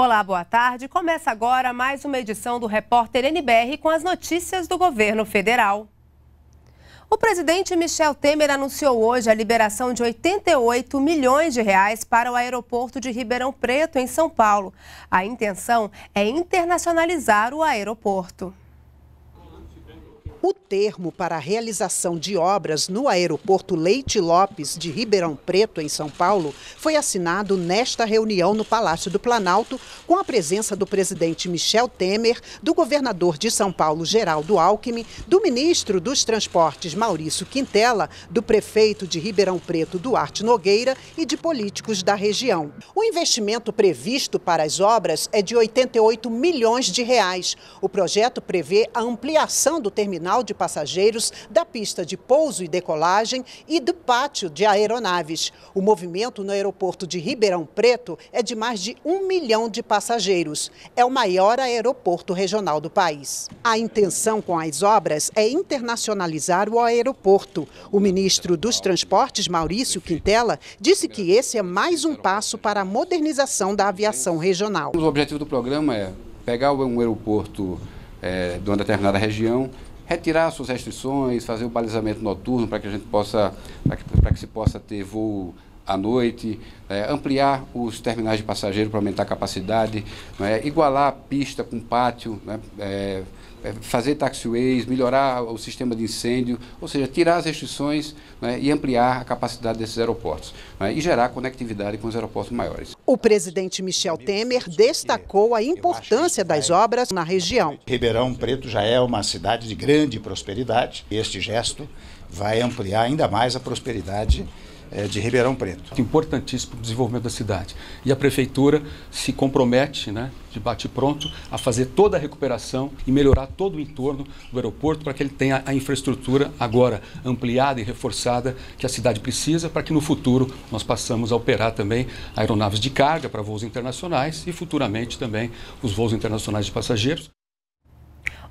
Olá, boa tarde. Começa agora mais uma edição do Repórter NBR com as notícias do governo federal. O presidente Michel Temer anunciou hoje a liberação de 88 milhões de reais para o aeroporto de Ribeirão Preto, em São Paulo. A intenção é internacionalizar o aeroporto. O termo para a realização de obras no aeroporto Leite Lopes de Ribeirão Preto, em São Paulo, foi assinado nesta reunião no Palácio do Planalto, com a presença do presidente Michel Temer, do governador de São Paulo, Geraldo Alckmin, do ministro dos Transportes, Maurício Quintela, do prefeito de Ribeirão Preto, Duarte Nogueira, e de políticos da região. O investimento previsto para as obras é de 88 milhões de reais. O projeto prevê a ampliação do terminal terminal de passageiros, da pista de pouso e decolagem e do pátio de aeronaves. O movimento no aeroporto de Ribeirão Preto é de mais de um milhão de passageiros. É o maior aeroporto regional do país. A intenção com as obras é internacionalizar o aeroporto. O ministro dos Transportes, Maurício Quintela, disse que esse é mais um passo para a modernização da aviação regional. O objetivo do programa é pegar um aeroporto é, de uma determinada região, retirar suas restrições, fazer o balizamento noturno para que a gente possa, para que, para que se possa ter voo à noite, é, ampliar os terminais de passageiro para aumentar a capacidade, né, igualar a pista com pátio, né, é, é, fazer taxiways, melhorar o sistema de incêndio, ou seja, tirar as restrições né, e ampliar a capacidade desses aeroportos né, e gerar conectividade com os aeroportos maiores. O presidente Michel Temer destacou a importância das obras na região. Ribeirão Preto já é uma cidade de grande prosperidade. Este gesto vai ampliar ainda mais a prosperidade é, de Ribeirão Preto. Importantíssimo para o desenvolvimento da cidade. E a prefeitura se compromete, né, de bate-pronto, a fazer toda a recuperação e melhorar todo o entorno do aeroporto para que ele tenha a infraestrutura agora ampliada e reforçada que a cidade precisa para que no futuro nós passamos a operar também aeronaves de carga para voos internacionais e futuramente também os voos internacionais de passageiros.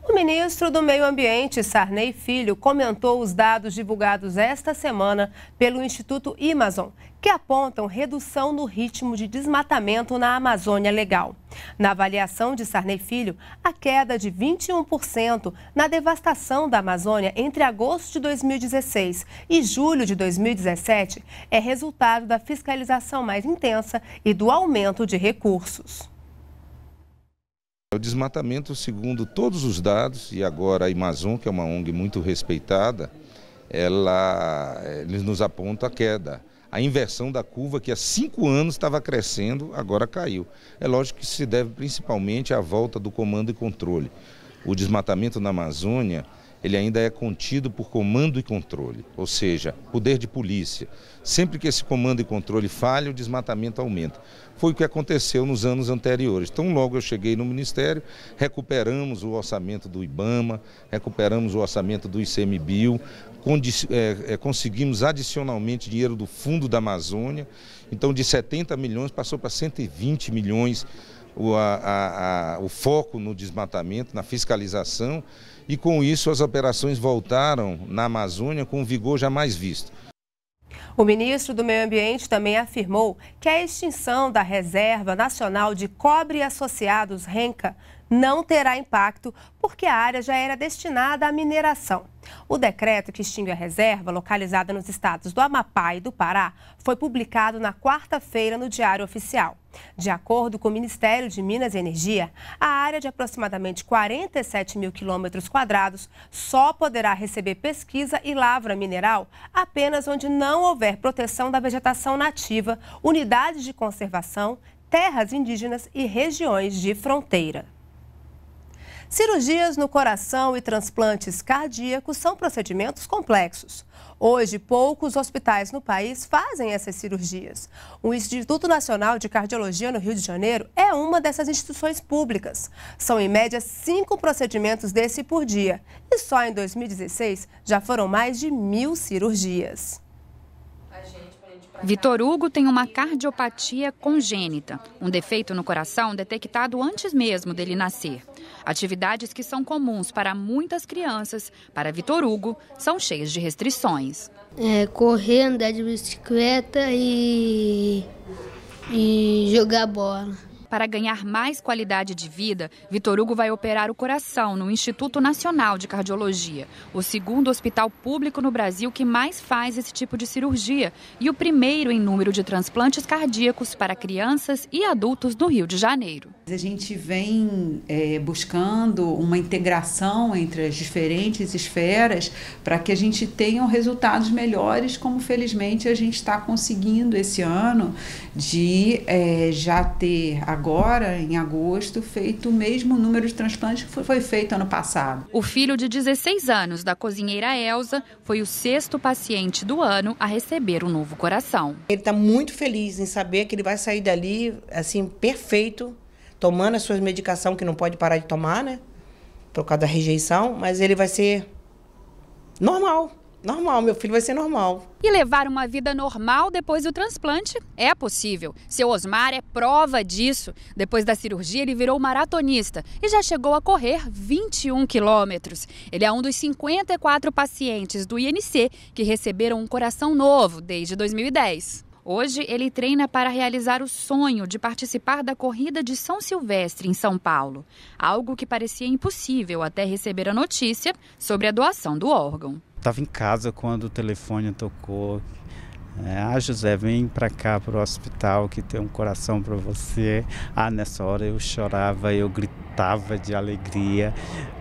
O ministro do Meio Ambiente, Sarney Filho, comentou os dados divulgados esta semana pelo Instituto Amazon, que apontam redução no ritmo de desmatamento na Amazônia Legal. Na avaliação de Sarney Filho, a queda de 21% na devastação da Amazônia entre agosto de 2016 e julho de 2017 é resultado da fiscalização mais intensa e do aumento de recursos. O desmatamento, segundo todos os dados, e agora a Amazon, que é uma ONG muito respeitada, ela, eh, eles nos aponta a queda. A inversão da curva, que há cinco anos estava crescendo, agora caiu. É lógico que se deve principalmente à volta do comando e controle. O desmatamento na Amazônia ele ainda é contido por comando e controle, ou seja, poder de polícia. Sempre que esse comando e controle falha, o desmatamento aumenta. Foi o que aconteceu nos anos anteriores. Então, logo eu cheguei no Ministério, recuperamos o orçamento do IBAMA, recuperamos o orçamento do ICMBio, é, é, conseguimos adicionalmente dinheiro do Fundo da Amazônia. Então, de 70 milhões passou para 120 milhões o, a, a, o foco no desmatamento, na fiscalização e com isso as operações voltaram na Amazônia com um vigor jamais visto. O ministro do Meio Ambiente também afirmou que a extinção da Reserva Nacional de Cobre Associados Renca não terá impacto, porque a área já era destinada à mineração. O decreto que extingue a reserva, localizada nos estados do Amapá e do Pará, foi publicado na quarta-feira no Diário Oficial. De acordo com o Ministério de Minas e Energia, a área de aproximadamente 47 mil quilômetros quadrados só poderá receber pesquisa e lavra mineral apenas onde não houver proteção da vegetação nativa, unidades de conservação, terras indígenas e regiões de fronteira. Cirurgias no coração e transplantes cardíacos são procedimentos complexos. Hoje, poucos hospitais no país fazem essas cirurgias. O Instituto Nacional de Cardiologia no Rio de Janeiro é uma dessas instituições públicas. São, em média, cinco procedimentos desse por dia. E só em 2016 já foram mais de mil cirurgias. Vitor Hugo tem uma cardiopatia congênita, um defeito no coração detectado antes mesmo dele nascer. Atividades que são comuns para muitas crianças, para Vitor Hugo, são cheias de restrições. É, correr, andar de bicicleta e, e jogar bola. Para ganhar mais qualidade de vida, Vitor Hugo vai operar o coração no Instituto Nacional de Cardiologia, o segundo hospital público no Brasil que mais faz esse tipo de cirurgia e o primeiro em número de transplantes cardíacos para crianças e adultos do Rio de Janeiro. A gente vem é, buscando uma integração entre as diferentes esferas para que a gente tenha resultados melhores, como felizmente a gente está conseguindo esse ano, de é, já ter a agora, em agosto, feito o mesmo número de transplantes que foi feito ano passado. O filho de 16 anos da cozinheira Elsa foi o sexto paciente do ano a receber um novo coração. Ele está muito feliz em saber que ele vai sair dali, assim, perfeito, tomando as suas medicações, que não pode parar de tomar, né? Por causa da rejeição, mas ele vai ser normal normal, meu filho vai ser normal. E levar uma vida normal depois do transplante é possível. Seu Osmar é prova disso. Depois da cirurgia, ele virou maratonista e já chegou a correr 21 quilômetros. Ele é um dos 54 pacientes do INC que receberam um coração novo desde 2010. Hoje, ele treina para realizar o sonho de participar da corrida de São Silvestre, em São Paulo. Algo que parecia impossível até receber a notícia sobre a doação do órgão. Estava em casa quando o telefone tocou é, ah, José, vem para cá para o hospital que tem um coração para você. Ah, nessa hora eu chorava, eu gritava de alegria,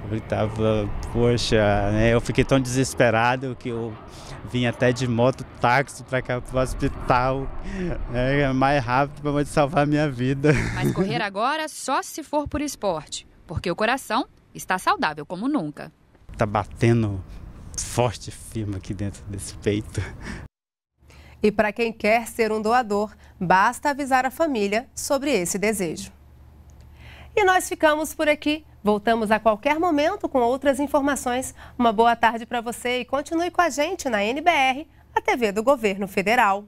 eu gritava, poxa, né? eu fiquei tão desesperado que eu vim até de moto, táxi para cá para o hospital, é, é, mais rápido para salvar a minha vida. Mas correr agora só se for por esporte, porque o coração está saudável como nunca. Tá batendo forte e firme aqui dentro desse peito. E para quem quer ser um doador, basta avisar a família sobre esse desejo. E nós ficamos por aqui. Voltamos a qualquer momento com outras informações. Uma boa tarde para você e continue com a gente na NBR, a TV do Governo Federal.